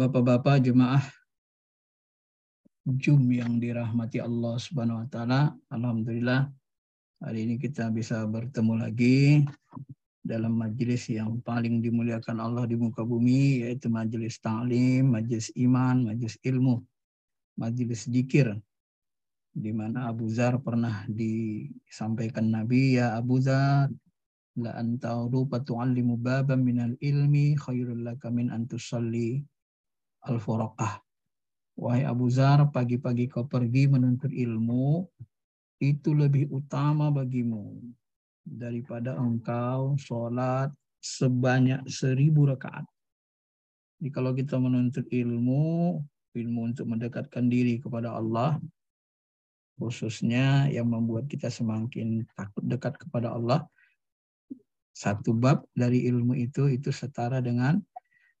Bapak-bapak jemaah Jum yang dirahmati Allah Subhanahu wa taala. Alhamdulillah hari ini kita bisa bertemu lagi dalam majelis yang paling dimuliakan Allah di muka bumi yaitu majelis ta'lim, majelis iman, majelis ilmu, majelis zikir di mana Abu Zar pernah disampaikan Nabi ya Abu Zar la antau rupa baban minal ilmi khairul laka min antusalli al furqah Wahai Abu Zar, pagi-pagi kau pergi menuntut ilmu, itu lebih utama bagimu daripada engkau sholat sebanyak seribu rakaat. Jadi kalau kita menuntut ilmu, ilmu untuk mendekatkan diri kepada Allah, khususnya yang membuat kita semakin takut dekat kepada Allah, satu bab dari ilmu itu, itu setara dengan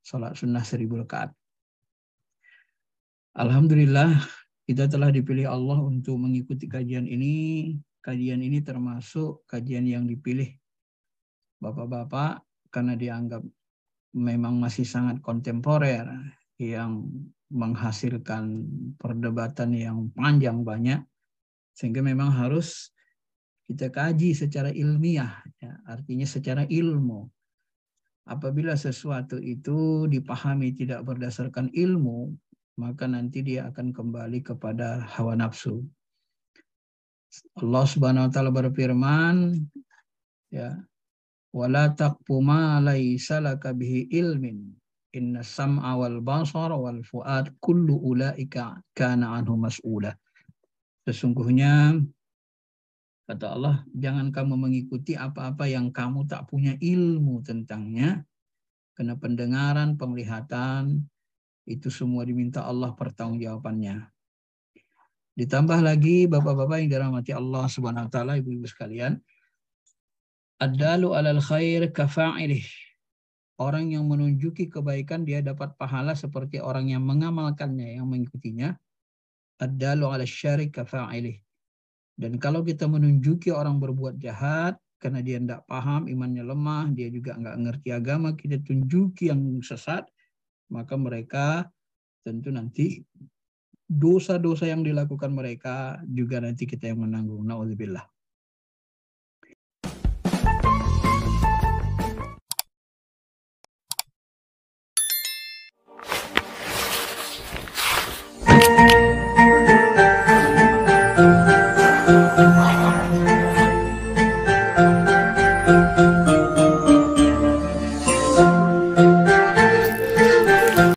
sholat sunnah seribu rakaat. Alhamdulillah kita telah dipilih Allah untuk mengikuti kajian ini. Kajian ini termasuk kajian yang dipilih Bapak-bapak karena dianggap memang masih sangat kontemporer yang menghasilkan perdebatan yang panjang banyak sehingga memang harus kita kaji secara ilmiah ya, artinya secara ilmu apabila sesuatu itu dipahami tidak berdasarkan ilmu maka nanti dia akan kembali kepada hawa nafsu. Allah Subhanahu wa taala berfirman ya wala taqfu ma laisa laka bihi ilmin inna sam'a wal basara wal fuad kullu ulaika kana anhu mas'ula sesungguhnya kata Allah jangan kamu mengikuti apa-apa yang kamu tak punya ilmu tentangnya karena pendengaran penglihatan itu semua diminta Allah pertanggungjawabannya. Ditambah lagi Bapak-bapak yang dirahmati Allah Subhanahu wa taala, Ibu-ibu sekalian, adalu alal khair kafa'ilih. Orang yang menunjuki kebaikan dia dapat pahala seperti orang yang mengamalkannya, yang mengikutinya. Adalu ala syarik kafa'ilih. Dan kalau kita menunjuki orang berbuat jahat, karena dia tidak paham, imannya lemah, dia juga nggak ngerti agama, kita tunjuki yang sesat, maka mereka tentu nanti dosa-dosa yang dilakukan mereka juga nanti kita yang menanggung. Nauzubillah.